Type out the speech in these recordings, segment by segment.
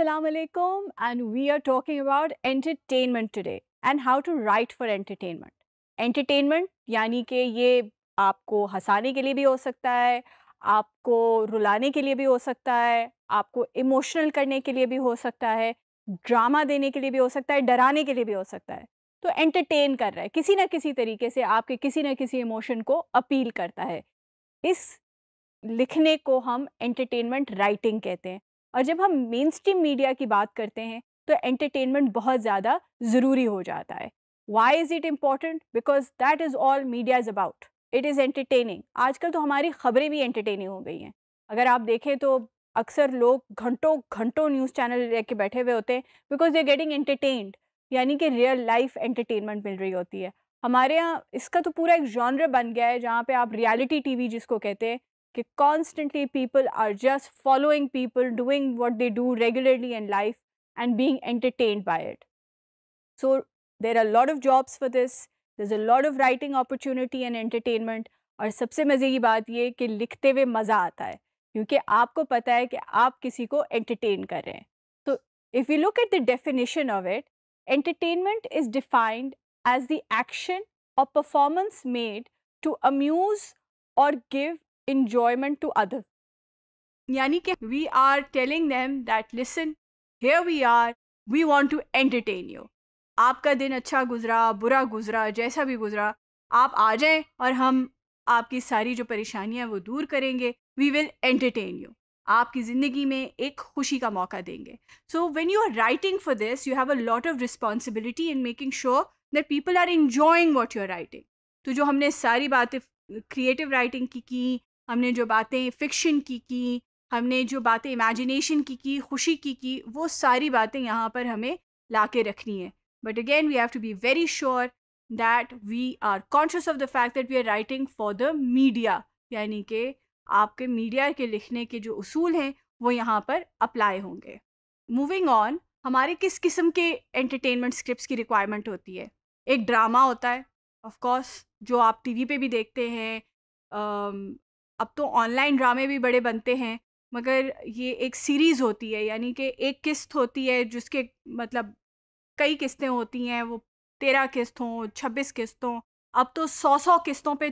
Assalamualaikum and we are talking about entertainment today and how to write for entertainment. Entertainment यानी कि ये आपको हंसाने के लिए भी हो सकता है आपको रुलाने के लिए भी हो सकता है आपको इमोशनल करने के लिए भी हो सकता है ड्रामा देने के लिए भी हो सकता है डराने के लिए भी हो सकता है तो एंटरटेन कर रहा है किसी ना किसी तरीके से आपके किसी ना किसी इमोशन को अपील करता है इस लिखने को हम एंटरटेनमेंट राइटिंग कहते हैं और जब हम मेन स्ट्रीम मीडिया की बात करते हैं तो एंटरटेनमेंट बहुत ज़्यादा ज़रूरी हो जाता है why is it important because that is all media is about it is entertaining आजकल तो हमारी खबरें भी एंटरटेनिंग हो गई हैं अगर आप देखें तो अक्सर लोग घंटों घंटों न्यूज़ चैनल रह के बैठे हुए होते हैं बिकॉज दे गेटिंग एंटरटेन्ड यानी कि रियल लाइफ एंटरटेनमेंट मिल रही होती है हमारे यहाँ इसका तो पूरा एक जॉनर बन गया है जहाँ पे आप रियलिटी टीवी जिसको कहते हैं कि constantly people are just following people doing what they do regularly in life and being entertained by it. So there are a lot of jobs for this. There's a lot of writing opportunity and entertainment. और सबसे मज़े की बात ये कि लिखते हुए मज़ा आता है क्योंकि आपको पता है कि आप किसी को entertain कर रहे हैं तो if you look at the definition of it, entertainment is defined as the action or performance made to amuse or give enjoyment to others. यानी कि we are telling them that listen here we are we want to entertain you आपका दिन अच्छा गुजरा बुरा गुजरा जैसा भी गुजरा आप आ जाएं और हम आपकी सारी जो परेशानियां वो दूर करेंगे वी विल एंटरटेन यू आपकी ज़िंदगी में एक खुशी का मौका देंगे so when you are writing for this you have a lot of responsibility in making sure that people are enjoying what you are writing तो जो हमने सारी बातें क्रिएटिव राइटिंग की की हमने जो बातें फ़िक्शन की की हमने जो बातें इमेजिनेशन की की खुशी की की वो सारी बातें यहाँ पर हमें ला के रखनी है but again we have to be very sure that we are conscious of the fact that we are writing for the media यानी कि आपके मीडिया के लिखने के जो असूल हैं वो यहाँ पर अप्लाई होंगे मूविंग ऑन हमारे किस किस्म के एंटरटेनमेंट स्क्रिप्ट की रिक्वायरमेंट होती है एक ड्रामा होता है ऑफ कोर्स जो आप टीवी पे भी देखते हैं अब तो ऑनलाइन ड्रामे भी बड़े बनते हैं मगर ये एक सीरीज़ होती है यानी कि एक किस्त होती है जिसके मतलब कई किस्तें होती हैं वो तेरह किस्त हों छब्बीस किस्त हों अब तो सौ सौ किस्तों पे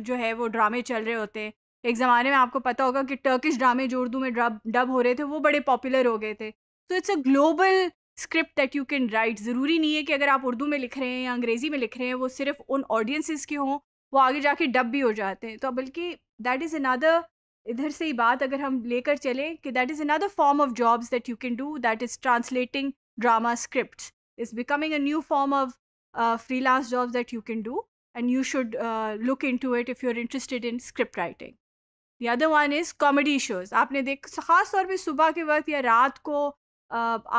जो है वो ड्रामे चल रहे होते हैं एक ज़माने में आपको पता होगा कि टर्किश ड्रामे जो उर्दू में डब डब हो रहे थे वो बड़े पॉपुलर हो गए थे तो it's a global script that you can write ज़रूरी नहीं है कि अगर आप उर्दू में लिख रहे हैं या अंग्रेज़ी में लिख रहे हैं वो सिर्फ उन ऑडियंसिस के हों वो आगे जाके डब भी हो जाते हैं तो बल्कि दैट इज़ अनादर इधर से ही बात अगर हम लेकर चलें कि that is another form of jobs that you can do that is translating drama script is becoming a new form of freelance jobs that you can do and you should look into it if you are interested in script writing the other one is comedy shows आपने देख ख़ास तौर पर सुबह के वक्त या रात को uh,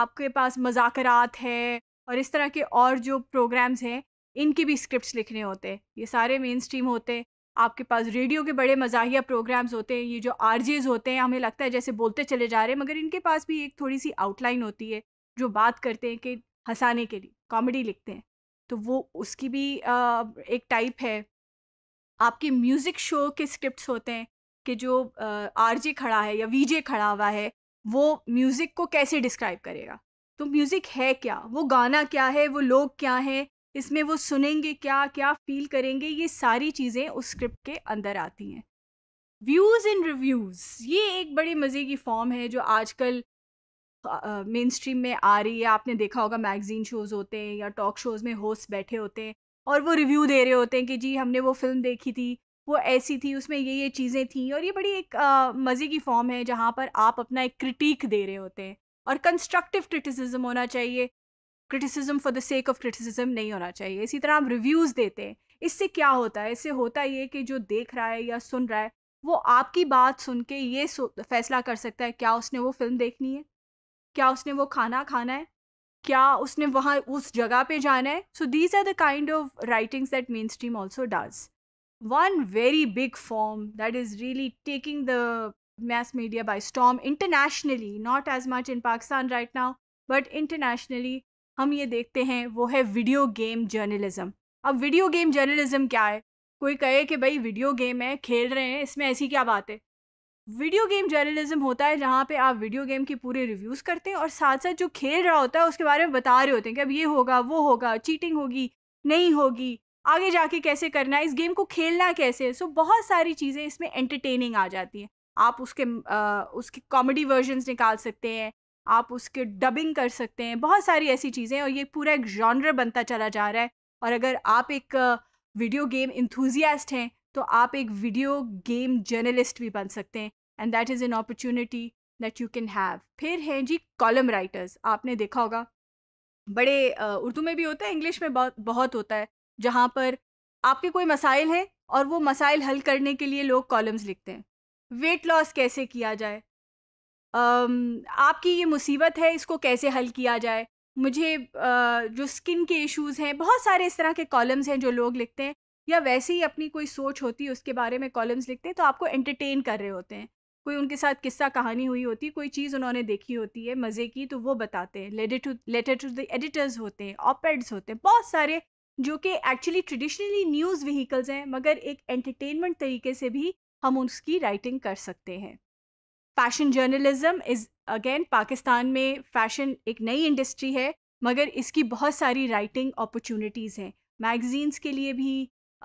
आपके पास मजाकरात है और इस तरह के और जो प्रोग्राम्स हैं इनके भी स्क्रिप्ट्स लिखने होते हैं ये सारे मेन स्ट्रीम होते हैं आपके पास रेडियो के बड़े मजाहिया प्रोग्राम्स होते हैं ये जो आर होते हैं हमें लगता है जैसे बोलते चले जा रहे हैं मगर इनके पास भी एक थोड़ी सी आउटलाइन होती है जो बात करते हैं कि हंसाने के लिए कॉमेडी लिखते हैं तो वो उसकी भी आ, एक टाइप है आपके म्यूज़िक शो के स्क्रिप्ट होते हैं कि जो आर खड़ा है या वीजे खड़ा हुआ है वो म्यूज़िक को कैसे डिस्क्राइब करेगा तो म्यूज़िक है क्या वो गाना क्या है वो लोग क्या हैं इसमें वो सुनेंगे क्या क्या फील करेंगे ये सारी चीज़ें उस स्क्रिप्ट के अंदर आती हैं व्यूज़ इन रिव्यूज़ ये एक बड़ी मज़े की फॉर्म है जो आजकल मेन स्ट्रीम में आ रही है आपने देखा होगा मैगजीन शोज़ होते हैं या टॉक शोज़ में होस्ट बैठे होते हैं और वो रिव्यू दे रहे होते हैं कि जी हमने वो फिल्म देखी थी वो ऐसी थी उसमें ये ये चीज़ें थी और ये बड़ी एक मज़े की फॉर्म है जहाँ पर आप अपना एक क्रिटिक दे रहे होते हैं और कंस्ट्रक्टिव क्रिटिसिज्म होना चाहिए criticism for the sake of criticism नहीं होना चाहिए इसी तरह हम रिव्यूज़ देते हैं इससे क्या होता है इससे होता ये कि जो देख रहा है या सुन रहा है वो आपकी बात सुन के ये फैसला कर सकता है क्या उसने वो फिल्म देखनी है क्या उसने वो खाना खाना है क्या उसने वहाँ उस जगह पे जाना है so these are the kind of writings that mainstream also does one very big form that is really taking the mass media by storm internationally not as much in Pakistan right now but internationally हम ये देखते हैं वो है video game journalism अब video game journalism क्या है कोई कहे कि भाई वीडियो गेम है खेल रहे हैं इसमें ऐसी क्या बात है वीडियो गेम जर्नलिज्म होता है जहाँ पे आप वीडियो गेम के पूरे रिव्यूज़ करते हैं और साथ साथ जो खेल रहा होता है उसके बारे में बता रहे होते हैं कि अब ये होगा वो होगा चीटिंग होगी नहीं होगी आगे जाके कैसे करना है इस गेम को खेलना कैसे है सो बहुत सारी चीज़ें इसमें एंटरटेनिंग आ जाती हैं आप उसके आ, उसके कॉमेडी वर्जन्स निकाल सकते हैं आप उसके डबिंग कर सकते हैं बहुत सारी ऐसी चीज़ें और ये पूरा एक जॉनर बनता चला जा रहा है और अगर आप एक वीडियो गेम इंथूजियास्ट हैं तो आप एक वीडियो गेम जर्नलिस्ट भी बन सकते हैं and that is an opportunity that you can have फिर हैं जी कॉलम राइटर्स आपने देखा होगा बड़े उर्दू में भी होता है इंग्लिश में बहुत बहुत होता है जहाँ पर आपके कोई मसाइल हैं और वो मसाइल हल करने के लिए लोग कॉलम्स लिखते हैं वेट लॉस कैसे किया जाए आपकी ये मुसीबत है इसको कैसे हल किया जाए मुझे जो स्किन के इश्यूज हैं बहुत सारे इस तरह के कॉलम्स हैं जो लोग लिखते हैं या वैसे ही अपनी कोई सोच होती है उसके बारे में कॉलम्स लिखते हैं तो आपको एंटरटेन कर रहे होते हैं कोई उनके साथ किस्सा कहानी हुई होती है कोई चीज़ उन्होंने देखी होती है मज़े की तो वो बताते हैं letter to letter to the editors होते हैं ऑपेड्स होते हैं बहुत सारे जो कि एक्चुअली ट्रेडिशनली न्यूज़ व्हीकल्स हैं मगर एक एंटरटेनमेंट तरीके से भी हम उसकी राइटिंग कर सकते हैं fashion journalism is again Pakistan में फ़ैशन एक नई इंडस्ट्री है मगर इसकी बहुत सारी राइटिंग अपॉर्चुनिटीज़ हैं मैगज़ीन्स के लिए भी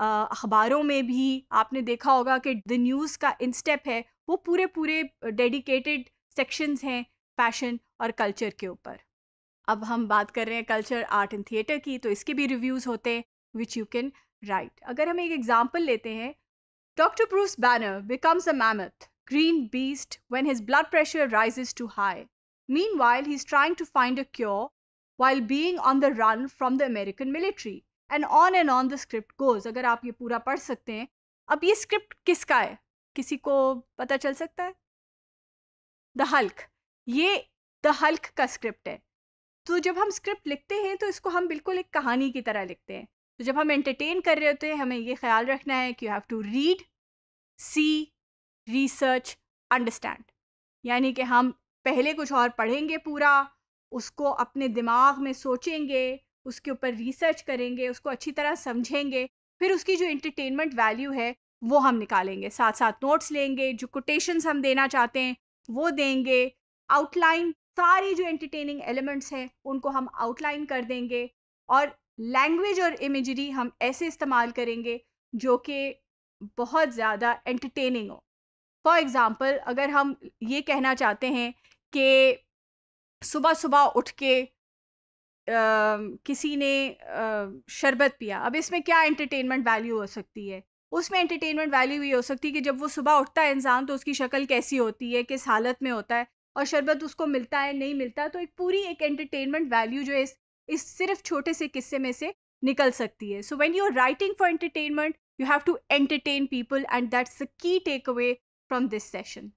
अखबारों में भी आपने देखा होगा कि द न्यूज़ का इंस्टेप है वो पूरे पूरे डेडिकेटेड सेक्शंस हैं फैशन और कल्चर के ऊपर अब हम बात कर रहे हैं कल्चर आर्ट एंड थिएटर की तो इसके भी रिव्यूज़ होते हैं विच यू कैन राइट अगर हम एक एग्ज़ाम्पल लेते हैं doctor Bruce Banner becomes a mammoth green beast when his blood pressure rises too high. Meanwhile, he's trying to find a cure while being on the run from the American military. And on and on the script goes अगर आप ये पूरा पढ़ सकते हैं अब ये script किसका है किसी को पता चल सकता है द हल्क ये द हल्क का स्क्रिप्ट है तो जब हम स्क्रिप्ट लिखते हैं तो इसको हम बिल्कुल एक कहानी की तरह लिखते हैं तो जब हम एंटरटेन कर रहे होते हैं हमें ये ख्याल रखना है कि you have to read see research understand यानी कि हम पहले कुछ और पढ़ेंगे पूरा उसको अपने दिमाग में सोचेंगे उसके ऊपर रिसर्च करेंगे उसको अच्छी तरह समझेंगे फिर उसकी जो इंटरटेनमेंट वैल्यू है वो हम निकालेंगे साथ साथ नोट्स लेंगे जो कोटेशंस हम देना चाहते हैं वो देंगे आउटलाइन सारी जो एंटरटेनिंग एलिमेंट्स हैं उनको हम आउटलाइन कर देंगे और लैंग्वेज और इमेजरी हम ऐसे इस्तेमाल करेंगे जो कि बहुत ज़्यादा एंटरटेनिंग हो फॉर एग्ज़ाम्पल अगर हम ये कहना चाहते हैं कि सुबह सुबह उठ के आ, किसी ने शरबत पिया अब इसमें क्या एंटरटेनमेंट वैल्यू हो सकती है उसमें एंटरटेनमेंट वैल्यू ये हो सकती है कि जब वो सुबह उठता है इंसान तो उसकी शक्ल कैसी होती है किस हालत में होता है और शरबत उसको मिलता है नहीं मिलता तो एक पूरी एक एंटरटेनमेंट वैल्यू जो है इस, इस सिर्फ छोटे से किस्से में से निकल सकती है so when you are writing for entertainment you have to entertain people and that's the key takeaway from this session.